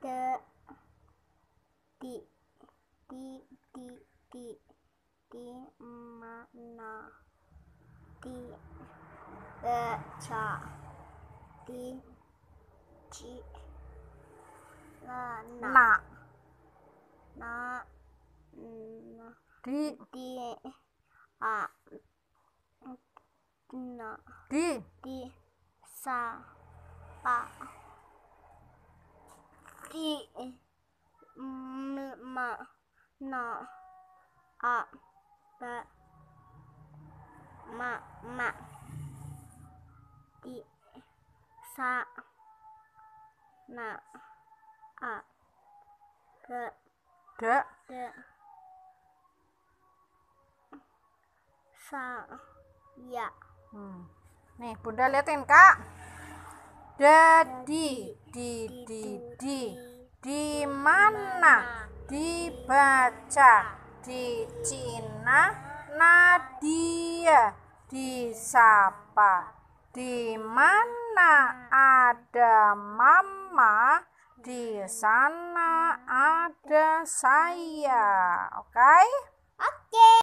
的，的，的，的，的，的，妈妈的，呃，巧，的，七，哪哪？哪？嗯哪？的，的，二，嗯哪？的，的，三，八。ki ma na a ba ma ma di sa na a ke de de sa ya hmm. nih bunda liatin kak jadi di di di, di mana dibaca di Cina Nadia disapa di mana ada mama di sana ada saya oke okay? oke okay.